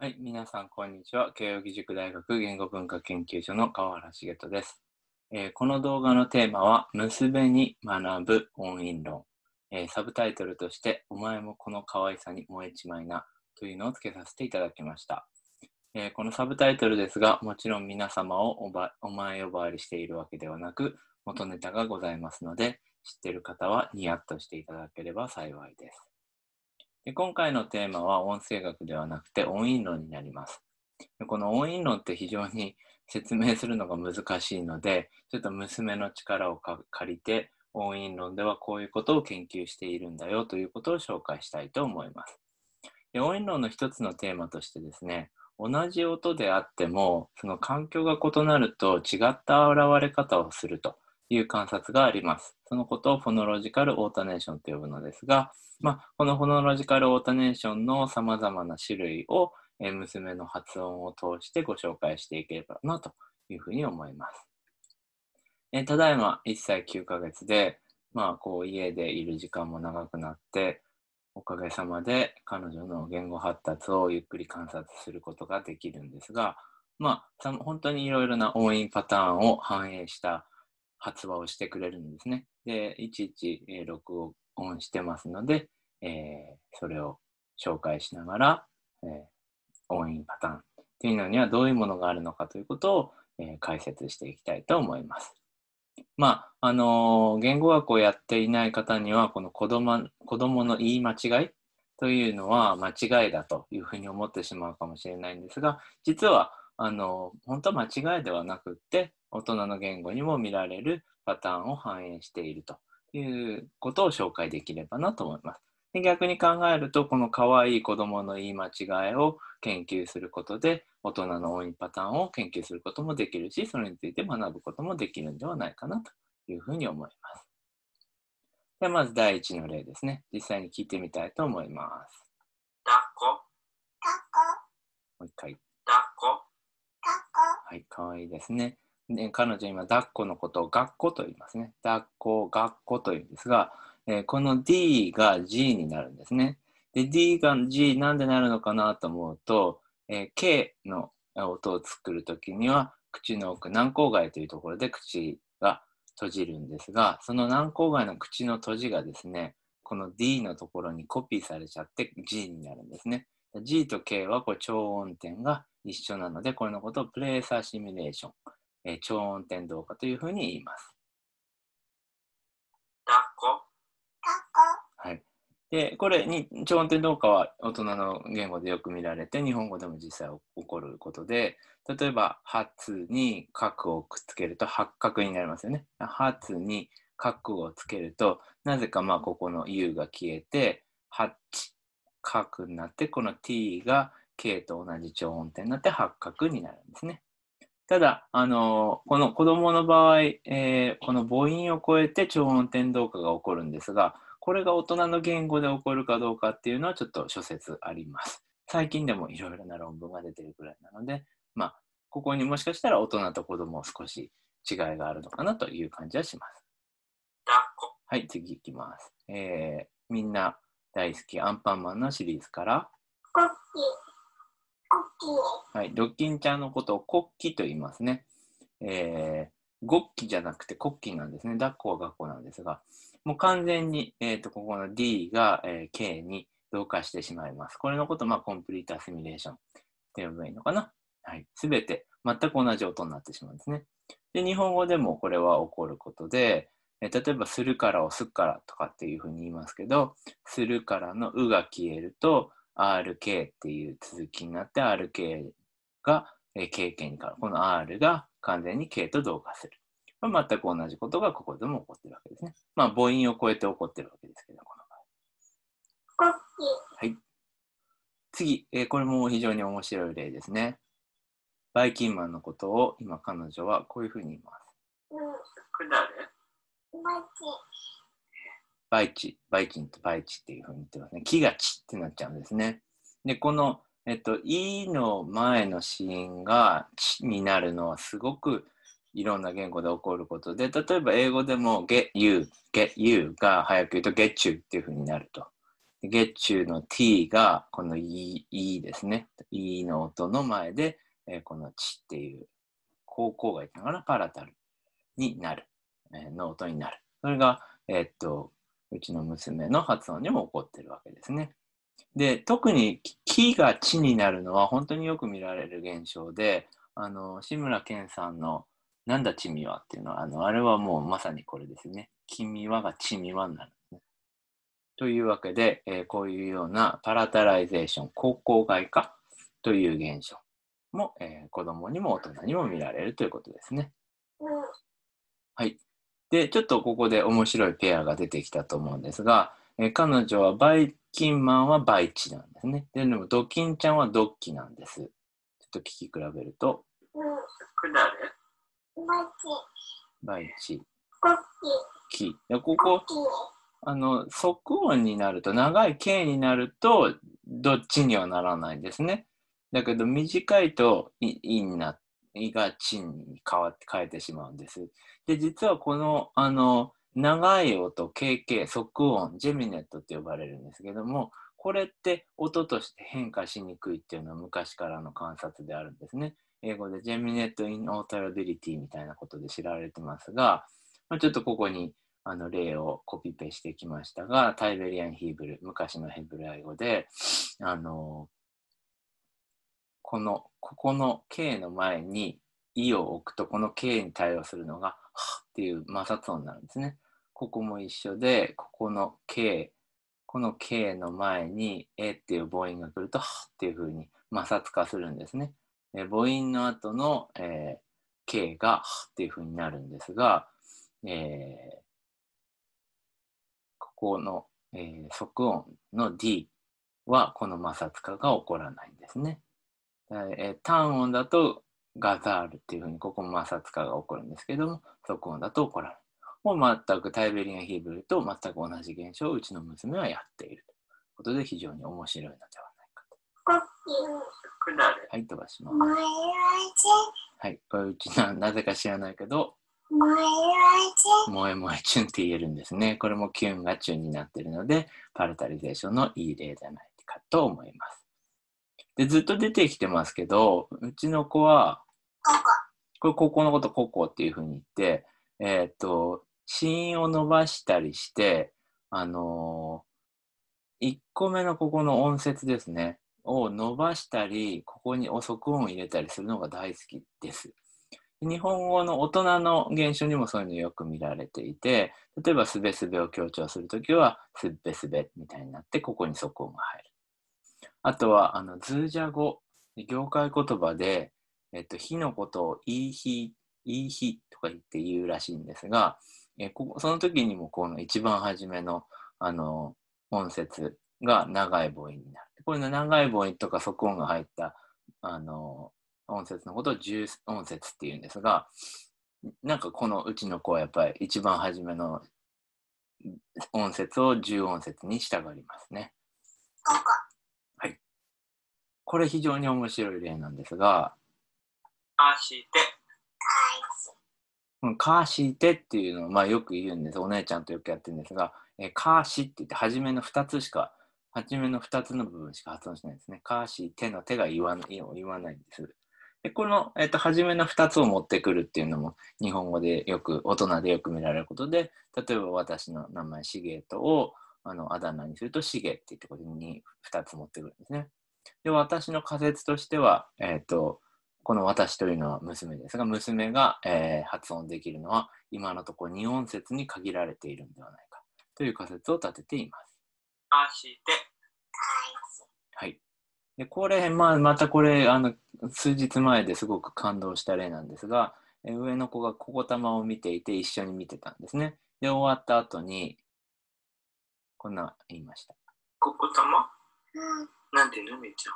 はい、皆さん、こんにちは。慶應義塾大学言語文化研究所の川原茂人です、えー、この動画のテーマは、娘に学ぶ音韻論、えー、サブタイトルとして、お前もこの可愛さに燃えちまいな、というのをつけさせていただきました。えー、このサブタイトルですが、もちろん皆様をおばお前呼ばわりしているわけではなく、元ネタがございますので、知ってる方はニヤッとしていただければ幸いです。で今回のテーマは音声学ではなくて音韻論になりますで。この音韻論って非常に 説明するのが難しいので、ちょっと娘の力を借りて、音韻論ではこういうことを研究しているんだよということを紹介したいと思います。で音韻論の一つのテーマとしてですね、同じ音であっても、その環境が異なると違った現れ方をするという観察があります。そのことをフォノロジカルオータネーションと呼ぶのですが、まあ、このフォノロジカルオータネーションのさまざまな種類を娘の発音を通してご紹介していければなというふうに思います。えただいま1歳9ヶ月で、まあ、こう家でいる時間も長くなって、おかげさまで彼女の言語発達をゆっくり観察することができるんですが、まあ、本当にいろいろな音韻パターンを反映した発話をしてくれるんですね。で、いちいち、え録音してますので、えー、それを紹介しながら、えー、音韻パターンっていうのにはどういうものがあるのかということを、えー、解説していきたいと思います。まあ、あのー、言語学をやっていない方には、この子供子供の言い間違いというのは間違いだというふうに思ってしまうかもしれないんですが、実は、あのー、本当は間違いではなくって、大人の言語にも見られるパターンを反映しているということを紹介できればなと思います。で逆に考えるとこのかわいい子どもの言い間違いを研究することで大人の多いパターンを研究することもできるしそれについて学ぶこともできるんではないかなというふうに思います。では、まず第一の例ですね。実際に聞いてみたいと思います。だっこ。だっこ。もう一回。だっこ。だっこ。はい、かわいいですね。ね、彼女今、抱っこのことを学校と言いますね。抱っこ、を学校と言うんですが、えー、この D が G になるんですね。で、D が G なんでなるのかなと思うと、えー、K の音を作るときには、口の奥、軟口蓋というところで口が閉じるんですが、その軟口蓋の口の閉じがですね、この D のところにコピーされちゃって G になるんですね。G と K はこう超音点が一緒なので、これのことをプレーサーシミュレーション。え超音点動化というふうに言います。はい、でこれに超音点動化は大人の言語でよく見られて日本語でも実際起こることで例えば「発」に「角」をくっつけると「八角」になりますよね。「発」に「角」をつけるとなぜかまあここの「u」が消えて「八」「角」になってこの「t」が「k」と同じ超音点になって八角になるんですね。ただ、あのこの子供の場合、えー、この母音を超えて超音転動化が起こるんですが、これが大人の言語で起こるかどうかっていうのはちょっと諸説あります。最近でもいろいろな論文が出てるくらいなので、まあ、ここにもしかしたら大人と子供少し違いがあるのかなという感じはします。はい、次いきます。えー、みんな大好きアンパンマンのシリーズから。はい、ドッキンちゃんのことを国旗と言いますね。えー、ゴッキじゃなくて国旗なんですね。抱っこは学校なんですが、もう完全に、えーと、ここの D が、えー、K に同化してしまいます。これのことを、まあ、コンプリートアシミュレーションって呼べばいいのかな。はい。すべて全く同じ音になってしまうんですね。で、日本語でもこれは起こることで、えー、例えばするからをすっからとかっていうふうに言いますけど、するからのうが消えると、RK っていう続きになって RK が、経験かに変わる。この R が完全に K と同化する。まあ、全く同じことがここでも起こってるわけですね。まあ母音を超えて起こってるわけですけど、この場合。はい。次、えー、これも非常に面白い例ですね。バイキンマンのことを今彼女はこういうふうに言います。うん、バイチ、バイキンとバイチっていうふうに言ってますね。木がチってなっちゃうんですね。で、この、えっと、イの前のシーンがチになるのはすごくいろんな言語で起こることで、例えば英語でも get you, get you が早く言うと get you っていうふうになると。get you の t がこの e, e ですね。e の音の前で、えー、このチっていう高校がいたからパラタルになる、えー、の音になる。それが、えー、っと、うちの娘の発音にも起こってるわけですね。で特に「木」が「地」になるのは本当によく見られる現象であの志村けんさんの「なんだ地味は」っていうのはあのあれはもうまさにこれですね「君は」が「地味は」になる、ね。というわけで、えー、こういうようなパラタライゼーション高校外化という現象も、えー、子どもにも大人にも見られるということですね。で、ちょっとここで面白いペアが出てきたと思うんですが、え彼女はバイキンマンはバイチなんですね。で、でもドキンちゃんはドッキなんです。ちょっと聞き比べると。うん、これ誰バイチ。バイチ。ドッキ。キ。ここ、あの、即音になると、長い K になると、どっちにはならないんですね。だけど、短いと、イ、イになって。が賃に変わって変えてしまうんです。で、実はこの、あの、長い音、KK、即音、ジェミネットって呼ばれるんですけども、これって音として変化しにくいっていうのは昔からの観察であるんですね。英語でジェミネット・イン・オータラビリティみたいなことで知られてますが、まあ、ちょっとここにあの例をコピペしてきましたが、タイベリアン・ヒーブル、昔のヘブライ語で、あの、このここの K の前に「い」を置くとこの K に対応するのが「は」っていう摩擦音なんですね。ここも一緒でここの K この K の前に「え」っていう母音が来ると「は」っていうふうに摩擦化するんですね。え母音の後の、えー、K が「は」っていうふうになるんですが、えー、ここの、えー、即音の D はこの摩擦化が起こらないんですね。えー、単音だとガザールっていうふうに、ここも摩擦化が起こるんですけども、即音だとこらない。もう全くタイベリアヒーブルと全く同じ現象をうちの娘はやっているということで、非常に面白いのではないかと。はい、飛ばします。はい、これうちな、なぜか知らないけど、萌え萌えチュンって言えるんですね。これもキュンがチュンになっているので、パルタリゼーションのいい例じゃないかと思います。で、ずっと出てきてますけど、うちの子は、これ高校のこと高校っていうふうに言って、えー、っと、子音を伸ばしたりして、あのー、1個目のここの音節ですね、を伸ばしたり、ここにお足音を入れたりするのが大好きです。日本語の大人の現象にもそういうのよく見られていて、例えばすべすべを強調するときは、すべすべみたいになって、ここに足音が入る。あとは、あの、ズージャ語、業界言葉で、えっと、火のことをいい火、いい火とか言って言うらしいんですが、えこその時にもこの一番初めの、あの、音節が長い母音になる。これの長い母音とか即音が入った、あの、音節のことを重音節っていうんですが、なんかこのうちの子はやっぱり一番初めの音節を重音節に従いますね。そうか。これ非常に面白い例なんですが、かして。うん、かしてっていうのを、まあ、よく言うんです。お姉ちゃんとよくやってるんですが、えかしって言って、初めの2つしか、初めの2つの部分しか発音しないですね。かし、手の手が言わない言わないんです。で、この、えっと、初めの2つを持ってくるっていうのも、日本語でよく、大人でよく見られることで、例えば私の名前、シゲートを、あの、あだ名にすると、しげ」って言って、これに2つ持ってくるんですね。で、私の仮説としては、えっ、ー、と、この私というのは娘ですが、娘が、えー、発音できるのは、今のところ2音節に限られているんではないかという仮説を立てています。あして。はい。で、これ、まあ、またこれ、あの、数日前ですごく感動した例なんですが、え上の子がここたまを見ていて、一緒に見てたんですね。で、終わった後に、こんな言いました。ここたうんなんてのみちゃん。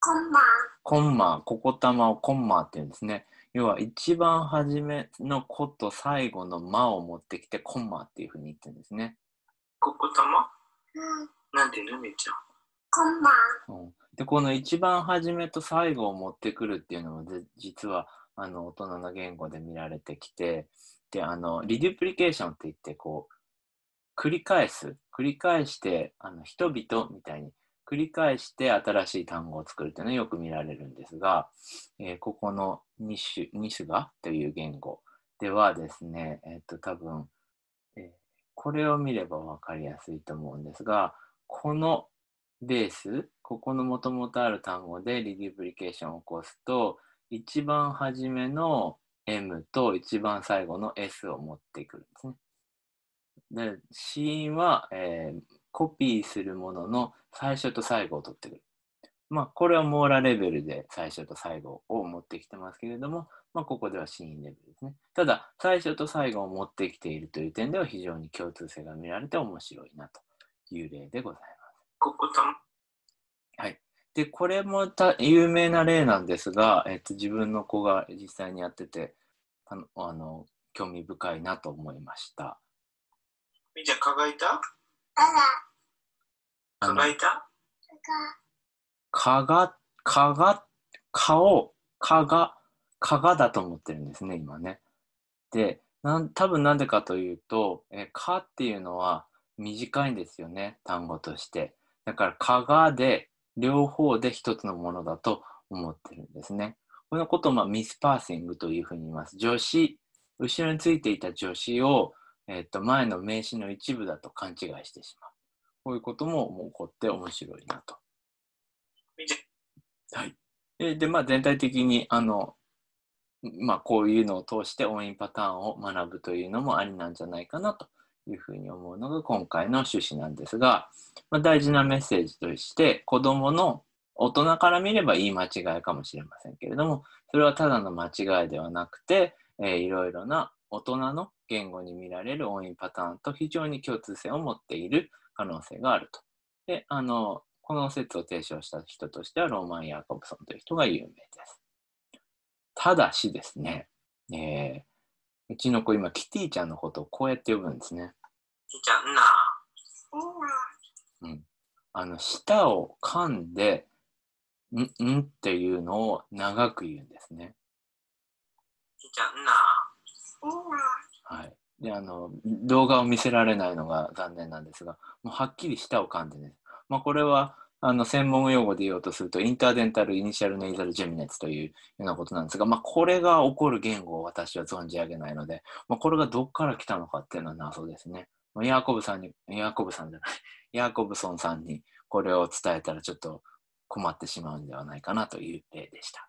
コンマー。コンマー、ここたまをコンマーって言うんですね。要は一番初めの「こ」と最後の「ま」を持ってきてコンマっていうふうに言ってるんですね。ここたま、うん、なんていうのみちゃん。コンマ、うん、でこの一番初めと最後を持ってくるっていうのも実はあの大人の言語で見られてきてであのリデュプリケーションって言ってこう繰り返す繰り返してあの人々みたいに繰り返して新しい単語を作るというのはよく見られるんですが、えー、ここのニシュニシュガという言語ではですね、えっと、多分、えー、これを見れば分かりやすいと思うんですが、このベース、ここのもともとある単語でリデュプリケーションを起こすと、一番初めの M と一番最後の S を持ってくるんですね。で、死因は、えー、コピーするものの最初と最後を取ってくる。まあ、これは網羅レベルで最初と最後を持ってきてますけれども、まあ、ここではシーンレベルですね。ただ、最初と最後を持ってきているという点では非常に共通性が見られて面白いなという例でございます。ここはい。で、これも有名な例なんですが、えっと、自分の子が実際にやってて、あの、あの興味深いなと思いました。じゃあ、輝いたあの、輝いたかが、かが、顔、かが、かがだと思ってるんですね、今ね。で、なん多分なんでかというと、えかっていうのは短いんですよね、単語として。だから、かがで、両方で一つのものだと思ってるんですね。このことを、まあ、ミスパーシングというふうに言います。助詞、後ろについていた助詞をえっ、と、前の名詞の一部だと勘違いしてしまう。こういうことも起こって面白いなと。はい。で、でまあ、全体的に、あの、まあ、こういうのを通して音韻パターンを学ぶというのもありなんじゃないかなというふうに思うのが今回の趣旨なんですが、まあ、大事なメッセージとして子どもの大人から見れば言い間違いかもしれませんけれどもそれはただの間違いではなくて、えー、いろいろな大人の言語に見られる音韻パターンと非常に共通性を持っている可能性があると。で、あの、この説を提唱した人としてはローマン・ヤーコブソンという人が有名です。ただしですね、えー、うちの子今、キティちゃんのことをこうやって呼ぶんですね。キティちゃんな。うん。あの、舌を噛んで、んんっていうのを長く言うんですね。キティちゃんな。はい。で、あの、動画を見せられないのが残念なんですが、もうはっきり舌を噛んでね。まあ、これは、あの、専門用語で言おうとすると、インターデンタル・イニシャル・ネイザル・ジェミネツというようなことなんですが、まあ、これが起こる言語を私は存じ上げないので、まあ、これがどっから来たのかっていうのは謎ですね。ヤーコブさんに、ヤーコブさんじゃない、ヤーコブソンさんにこれを伝えたらちょっと困ってしまうんではないかなという例でした。